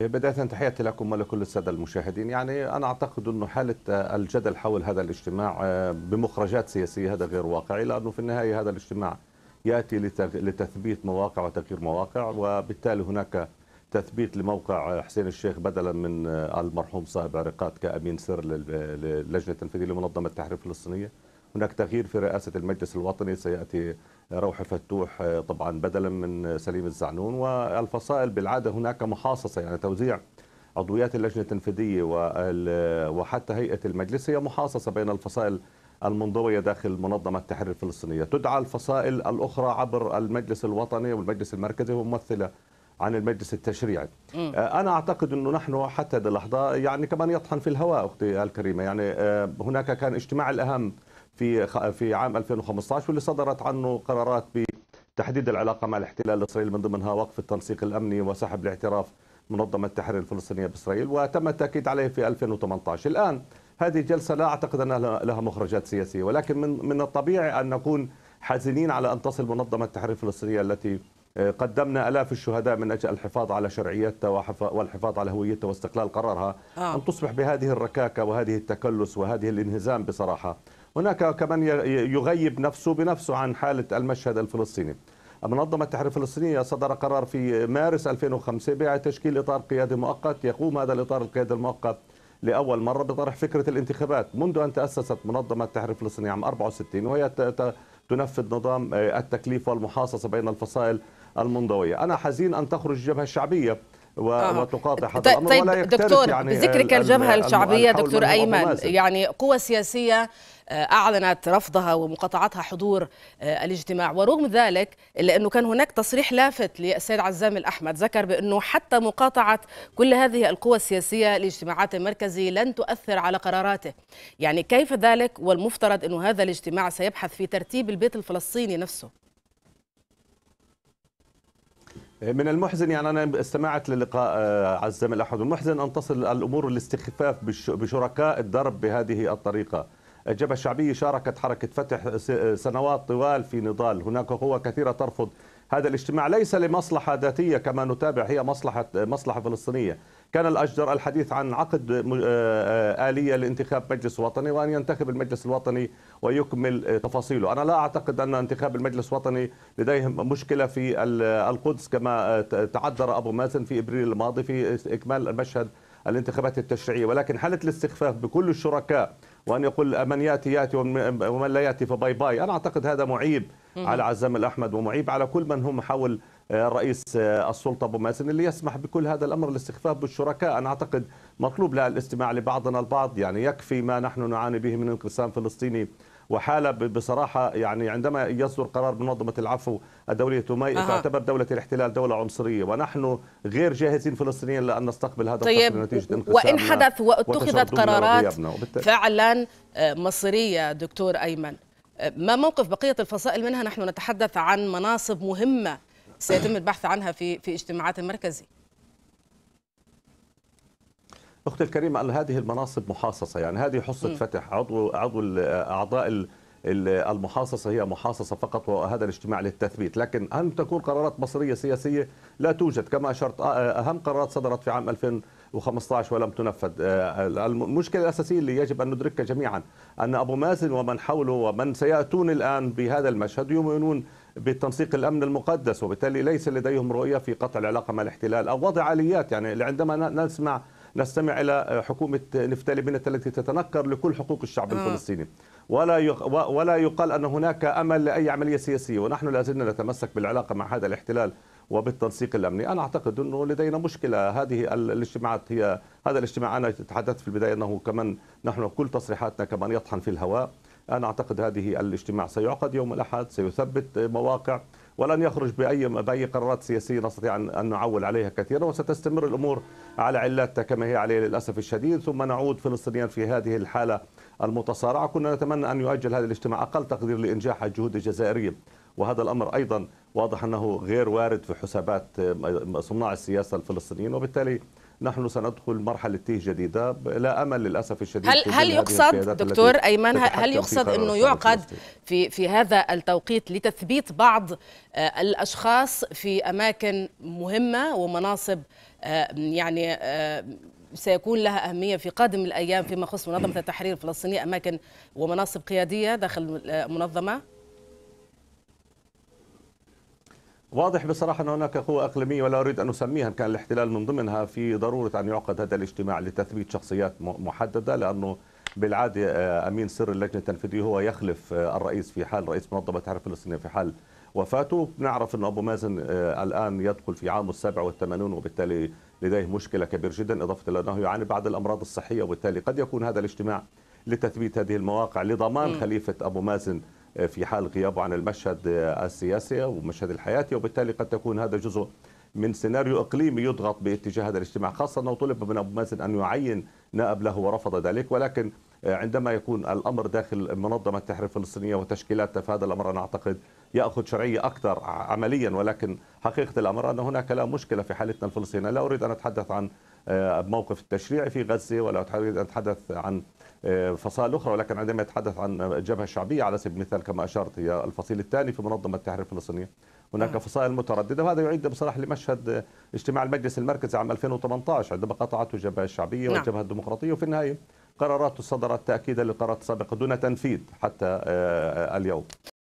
بداية تحياتي لكم ولكل السادة المشاهدين يعني أنا أعتقد انه حالة الجدل حول هذا الاجتماع آه، بمخرجات سياسية هذا غير واقعي لأنه في النهاية هذا الاجتماع يأتي لتثبيت مواقع وتغيير مواقع وبالتالي هناك تثبيت لموقع حسين الشيخ بدلا من آه، المرحوم صاحب عرقات كأمين سر للجنة التنفيذية لمنظمة التحرير الفلسطينية هناك تغيير في رئاسة المجلس الوطني سيأتي روح فتوح آه، طبعا بدلا من سليم الزعنون والفصائل بالعاده هناك محاصصه يعني توزيع عضويات اللجنه التنفيذيه وحتى هيئه المجلس هي محاصصه بين الفصائل المنضويه داخل منظمه التحرير الفلسطينيه، تدعى الفصائل الاخرى عبر المجلس الوطني والمجلس المركزي وممثله عن المجلس التشريعي. آه، انا اعتقد انه نحن حتى هذه اللحظه يعني كمان يطحن في الهواء اختي الكريمه، يعني آه، هناك كان اجتماع الاهم في في عام 2015 واللي صدرت عنه قرارات بتحديد العلاقه مع الاحتلال الاسرائيلي من ضمنها وقف التنسيق الامني وسحب الاعتراف منظمه التحرير الفلسطينيه باسرائيل وتم التاكيد عليه في 2018 الان هذه الجلسه لا اعتقد انها لها مخرجات سياسيه ولكن من من الطبيعي ان نكون حزينين على ان تصل منظمه التحرير الفلسطينيه التي قدمنا الاف الشهداء من اجل الحفاظ على شرعيتها والحفاظ على هويتها واستقلال قرارها آه. ان تصبح بهذه الركاكه وهذه التكلس وهذه الانهزام بصراحه هناك كمن يغيب نفسه بنفسه عن حالة المشهد الفلسطيني منظمة التحرير الفلسطينية صدر قرار في مارس 2005 بتشكيل إطار قيادي مؤقت يقوم هذا الإطار القيادي المؤقت لأول مرة بطرح فكرة الانتخابات منذ أن تأسست منظمة التحرير الفلسطينية عام 64 وهي تنفذ نظام آه، التكليف والمحاصصة بين الفصائل المنضوية أنا حزين أن تخرج الجبهة الشعبية آه. وتقاطع هذا الامر طيب ولا دكتور يعني آه، بذكرك الجبهه الشعبيه دكتور ايمن يعني قوى سياسيه آه، اعلنت رفضها ومقاطعتها حضور الاجتماع ورغم ذلك الا انه كان هناك تصريح لافت للسيد عزام الاحمد ذكر بانه حتى مقاطعه كل هذه القوى السياسيه لاجتماعات المركزي لن تؤثر على قراراته يعني كيف ذلك والمفترض انه هذا الاجتماع سيبحث في ترتيب البيت الفلسطيني نفسه من المحزن يعني انا استمعت للقاء آه، عزام الاحد المحزن ان تصل الامور الاستخفاف بشركاء الضرب بهذه الطريقه الجبهة الشعبية شاركت حركة فتح آه، سنوات طوال في نضال هناك قوى كثيرة ترفض هذا الاجتماع ليس لمصلحة ذاتية كما نتابع هي مصلحة مصلحة فلسطينية كان الأجدر الحديث عن عقد آه، آه، آلية لانتخاب مجلس وطني وأن ينتخب المجلس الوطني ويكمل آه، تفاصيله أنا لا أعتقد أن انتخاب المجلس الوطني لديهم مشكلة في القدس كما تعذر أبو مازن في إبريل الماضي في إكمال المشهد الانتخابات التشريعية ولكن حالة الاستخفاف بكل الشركاء وأن يقول من يأتي يأتي ومن لا يأتي فباي باي أنا أعتقد هذا معيب على عزام الأحمد ومعيب على كل من هم حول رئيس السلطة أبو مازن اللي يسمح بكل هذا الأمر الاستخفاف بالشركاء أنا أعتقد مطلوب لها الاستماع لبعضنا البعض يعني يكفي ما نحن نعاني به من انقسام فلسطيني وحالة بصراحة يعني عندما يصدر قرار منظمة العفو الدولية تمي أه. تعتبر دولة الاحتلال دولة عنصرية ونحن غير جاهزين فلسطينيا لأن نستقبل هذا طيب نتيجة انقسامنا وإن حدث واتخذت قرارات فعلا آه، مصيرية دكتور أيمن آه، ما موقف بقية الفصائل منها نحن نتحدث عن مناصب مهمة سيتم البحث عنها في في اجتماعات المركزي اختي الكريمه أن هذه المناصب محاصصه يعني هذه حصه م. فتح عضو عضو اعضاء المحاصصة هي محاصصة فقط وهذا الاجتماع للتثبيت لكن أن تكون قرارات مصرية سياسية لا توجد كما أشرت آه، آه، أهم قرارات صدرت في عام 2015 ولم تنفذ آه، المشكلة الأساسية اللي يجب أن ندركها جميعا أن أبو مازن ومن حوله ومن سيأتون الآن بهذا المشهد يؤمنون بالتنسيق الامن المقدس وبالتالي ليس لديهم رؤيه في قطع العلاقه مع الاحتلال او وضع اليات يعني عندما نسمع نستمع الى حكومه نفتالي بنت التي تتنكر لكل حقوق الشعب آه. الفلسطيني ولا ولا يقال ان هناك امل لاي عمليه سياسيه ونحن لا زلنا نتمسك بالعلاقه مع هذا الاحتلال وبالتنسيق الامني، انا اعتقد انه لدينا مشكله هذه الاجتماعات هي هذا الاجتماع انا تحدثت في البدايه انه كمان نحن كل تصريحاتنا كمان يطحن في الهواء أنا أعتقد هذه الاجتماع سيعقد يوم الأحد سيثبت مواقع ولن يخرج بأي بأي قرارات سياسية نستطيع أن نعول عليها كثيرا وستستمر الأمور على علاتها كما هي عليه للأسف الشديد ثم نعود فلسطينيا في هذه الحالة المتصارعة كنا نتمنى أن يؤجل هذا الاجتماع أقل تقدير لإنجاح الجهود الجزائرية وهذا الأمر أيضا واضح أنه غير وارد في حسابات صناع السياسة الفلسطينيين وبالتالي نحن سندخل مرحلة جديدة لا أمل للأسف الشديد هل, هل يقصد دكتور أيمن هل يقصد أنه يعقد في, في هذا التوقيت لتثبيت بعض آه، الأشخاص في أماكن مهمة ومناصب آه، يعني آه، سيكون لها أهمية في قادم الأيام فيما يخص منظمة التحرير الفلسطينية أماكن ومناصب قيادية داخل المنظمة؟ واضح بصراحة أن هناك قوة أقليمية ولا أريد أن أسميها إن كان الاحتلال من ضمنها في ضرورة أن يعقد هذا الاجتماع لتثبيت شخصيات محددة لأنه بالعادة آه، أمين سر اللجنة التنفيذية هو يخلف آه، الرئيس في حال رئيس منظمة الحرب الفلسطينية في حال وفاته نعرف أن أبو مازن آه، الآن يدخل في عامه السبع والثمانون وبالتالي لديه مشكلة كبيرة جدا إضافة إلى أنه يعاني بعض الأمراض الصحية وبالتالي قد يكون هذا الاجتماع لتثبيت هذه المواقع لضمان خليفة أبو مازن في حال غيابه عن المشهد السياسي ومشهد الحياتي وبالتالي قد تكون هذا جزء من سيناريو اقليمي يضغط باتجاه هذا الاجتماع خاصه انه طلب من ابو مازن ان يعين نائب له ورفض ذلك ولكن عندما يكون الامر داخل منظمه التحرير الفلسطينيه وتشكيلاتها فهذا الامر انا اعتقد ياخذ شرعيه اكثر عمليا ولكن حقيقه الامر ان هناك لا مشكله في حالتنا الفلسطينيه لا اريد ان اتحدث عن موقف التشريعي في غزه ولا اريد ان اتحدث عن آه، فصائل أخرى ولكن عندما يتحدث عن الجبهة الشعبية على سبيل المثال كما أشرت هي الفصيل الثاني في منظمة التحرير الفلسطينية هناك نعم. فصائل مترددة وهذا يعيد بصراحة لمشهد اجتماع المجلس المركزي عام 2018 عندما قطعته الجبهة الشعبية نعم. والجبهة الديمقراطية وفي النهاية قرارات صدرت تأكيدا للقرارات السابقة دون تنفيذ حتى آه، اليوم